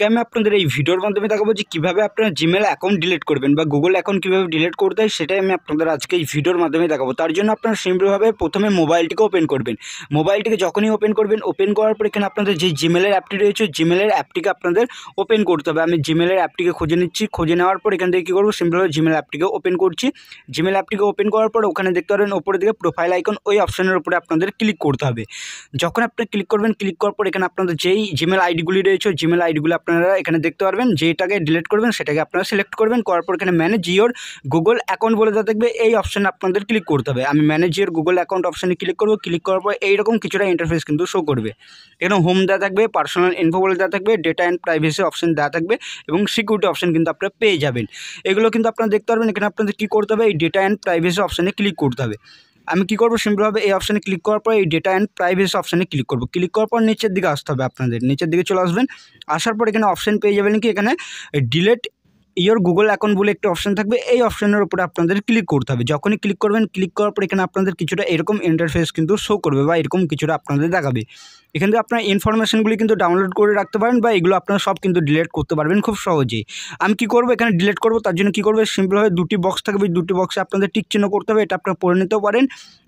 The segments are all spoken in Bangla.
আজকে আমি আপনাদের এই ভিডিওর মাধ্যমে দেখাবো যে কীভাবে আপনারা জিমেল অ্যাকাউন্ট ডিলিট করবেন বা গুগল অ্যাকাউন্ট কীভাবে ডিলিট করতে হয় সেটাই আমি আপনাদের আজকে এই ভিডিওর মাধ্যমে দেখাবো তার জন্য আপনারা সিম্পলভাবে প্রথমে মোবাইলটিকে ওপেন করবেন মোবাইলটিকে যখনই ওপেন করবেন ওপেন করার পর এখানে আপনাদের যে জিমেলের অ্যাপটি রয়েছে জিমেলের অ্যাপটিকে আপনাদের ওপেন করতে হবে আমি জিমেলের অ্যাপটিকে খুঁজে নিচ্ছি খুঁজে নেওয়ার পর এখান থেকে কী করবো সিম্পলভাবে জিমেল অ্যাপটিকে ওপেন করছি জিমেল অ্যাপটিকে ওপেন করার পর ওখানে দেখতে পারবেন ওপরে দিকে প্রোফাইল আইকন ওই অপশনের উপরে আপনাদের ক্লিক করতে হবে যখন আপনি ক্লিক করবেন ক্লিক করার পর এখানে আপনাদের যেই জিমেল আইডিগুলি রয়েছে জিমেল আইডিগুলি আপনার আপনারা এখানে দেখতে পারবেন যেটাকে ডিলিট করবেন সেটাকে আপনারা সিলেক্ট করবেন করার পর এখানে ম্যানেজ ইয়োর গুগল অ্যাকাউন্ট বলে দেওয়া থাকবে এই অপশানে আপনাদের ক্লিক করতে হবে আমি ম্যানেজ ইয়োর গুগল অ্যাকাউন্ট অপশানে ক্লিক করবো ক্লিক করার পর এইরকম কিছুটা ইন্টারফেস কিন্তু শো করবে এখানে হোম দেওয়া থাকবে পার্সোনাল ইনফো বলে দেওয়া থাকবে ডেটা অ্যান্ড প্রাইভেসি অপশান দেওয়া থাকবে এবং সিকিউরিটি অপশান কিন্তু আপনারা পেয়ে যাবেন এগুলো কিন্তু আপনারা দেখতে পারবেন এখানে আপনাদের কী করতে হবে এই ডেটা অ্যান্ড প্রাইভেসি অপশানে ক্লিক করতে হবে আমি কি করব সিম্পলভাবে এই অপশানে ক্লিক করার পর এই ডেটা অ্যান্ড প্রাইভেসি অপশানে ক্লিক করব ক্লিক করার পর নিচের দিকে আসতে হবে আপনাদের নিচের দিকে চলে আসবেন আসার পর এখানে অপশান পেয়ে যাবেন কি এখানে ডিলেট ইয়োর গুগল অ্যাকাউন্ট বলে একটি অপশান থাকবে এই অপশানের উপরে আপনাদের ক্লিক করতে হবে যখনই ক্লিক করবেন ক্লিক করার পর এখানে আপনাদের কিছুটা এরকম ইন্টারফেস কিন্তু শো করবে বা এরকম কিছুটা আপনাদের দেখাবে এখান থেকে আপনার ইনফরমেশনগুলি কিন্তু ডাউনলোড করে রাখতে পারেন বা এগুলো আপনারা সব কিন্তু ডিলেট করতে পারবেন খুব সহজেই আমি কি করব এখানে ডিলেট করব তার জন্য কী করবো সিম্পলভাবে দুটি বক্স থাকবে দুটি বক্সে আপনাদের টিক চিহ্ন করতে হবে এটা আপনারা পড়ে নিতেও পারেন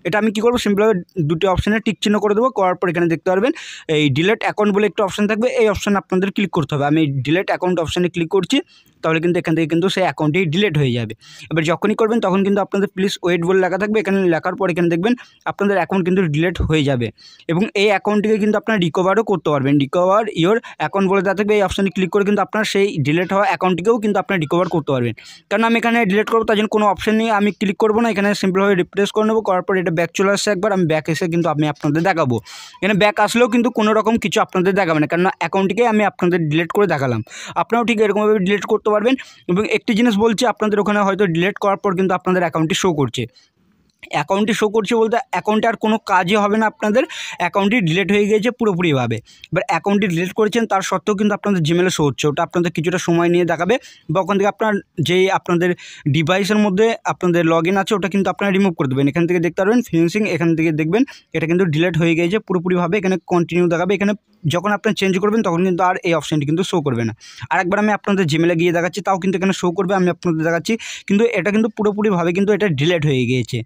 এটা আমি কি করবো সিম্পলভাবে দুটি অপশানে টিক চিহ্ন করে দেবো করার পর এখানে দেখতে পারবেন এই ডিলেট অ্যাকাউন্ট বলে একটা অপশান থাকবে এই অপশান আপনাদের ক্লিক করতে হবে আমি ডিলেট অ্যাকাউন্ট অপশানে ক্লিক করছি তাহলে কিন্তু এখান থেকে কিন্তু সেই অ্যাকাউন্টটি ডিলেট হয়ে যাবে এবার যখনই করবেন তখন কিন্তু আপনাদের প্লিজ ওয়েট বলে লেখা থাকবে এখানে লেখার পর এখানে দেখবেন আপনাদের অ্যাকাউন্ট কিন্তু ডিলেট হয়ে যাবে এবং এই অ্যাকাউন্টটিকে কিন্তু আপনারা রিকভারও করতে পারবেন রিকভার ইয়োর অ্যাকাউন্ট বলে দেওয়া থাকবে এই অপশানে ক্লিক করে কিন্তু আপনার সেই ডিলেট হওয়া অ্যাকাউন্টটিকেও কিন্তু আপনারা রিকভার করতে পারবেন কারণ আমি এখানে ডিলেট করবো তার জন্য কোনো অপশান নিয়ে আমি ক্লিক করবো না এখানে সিম্পলভাবে রিপ্লেস করে নেবো করার পর এটা ব্যাক চলে আসছে একবার আমি ব্যাক এসে কিন্তু আমি আপনাদের দেখাবো এখানে ব্যাক আসলেও কিন্তু কোনো রকম কিছু আপনাদের দেখাবে না কারণ অ্যাকাউন্টটিকে আমি আপনাদের ডিলেট করে দেখালাম আপনারাও ঠিক এরকমভাবে ডিলেট করতে পারবেন এবং একটি জিনিস বলছি আপনাদের ওখানে হয়তো ডিলেট করার পর কিন্তু আপনাদের অ্যাকাউন্টটি শো করছে অ্যাকাউন্টে শো করছে বলতে অ্যাকাউন্টে আর কোনো কাজই হবে না আপনাদের অ্যাকাউন্টটি ডিলেট হয়ে গিয়েছে পুরোপুরিভাবে এবার অ্যাকাউন্টটি ডিলেট করেছেন তার সত্ত্বেও কিন্তু আপনাদের জিমেলে শো হচ্ছে ওটা আপনাদের কিছুটা সময় নিয়ে দেখাবে বা ওখান থেকে আপনার যে আপনাদের ডিভাইসের মধ্যে আপনাদের লগ আছে ওটা কিন্তু আপনারা রিমুভ করে দেবেন এখান থেকে দেখতে পারবেন ফিনিশিং এখান থেকে দেখবেন এটা কিন্তু ডিলেট হয়ে গিয়েছে পুরোপুরিভাবে এখানে কন্টিনিউ দেখাবে এখানে যখন আপনার চেঞ্জ করবেন তখন কিন্তু আর এই অপশানটি কিন্তু শো করবে না আর একবার আমি আপনাদের জিমেলে গিয়ে দেখাচ্ছি তাও কিন্তু এখানে শো করবে আমি আপনাদের দেখাচ্ছি কিন্তু এটা কিন্তু পুরোপুরিভাবে কিন্তু এটা ডিলেট হয়ে গিয়েছে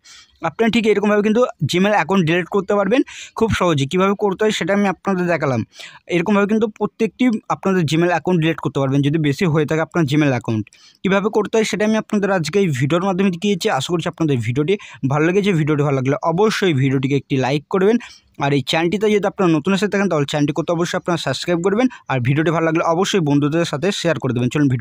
আপনারা ঠিক এরকমভাবে কিন্তু জিমেল অ্যাকাউন্ট ডিলিট করতে পারবেন খুব সহজে কীভাবে করতে হয় সেটা আমি আপনাদের দেখালাম এরকমভাবে কিন্তু প্রত্যেকটি আপনাদের জিমেল অ্যাকাউন্ট ডিলিট করতে পারবেন যদি বেশি হয়ে থাকে আপনার জিমেল অ্যাকাউন্ট কীভাবে করতে হয় সেটা আমি আপনাদের আজকে এই ভিডিওর মাধ্যমে দিয়েছি আশা করছি আপনাদের ভিডিওটি ভালো লেগেছে ভিডিওটি ভালো লাগলে অবশ্যই ভিডিওটিকে একটি লাইক করবেন আর এই চ্যানেলটিতে যদি আপনারা নতুন এসে থাকেন তাহলে চ্যানেলটি করতে অবশ্যই আপনারা সাবস্ক্রাইব করবেন আর ভিডিওটি ভালো লাগলে অবশ্যই বন্ধুদের সাথে শেয়ার করে দেবেন চলুন ভিডিও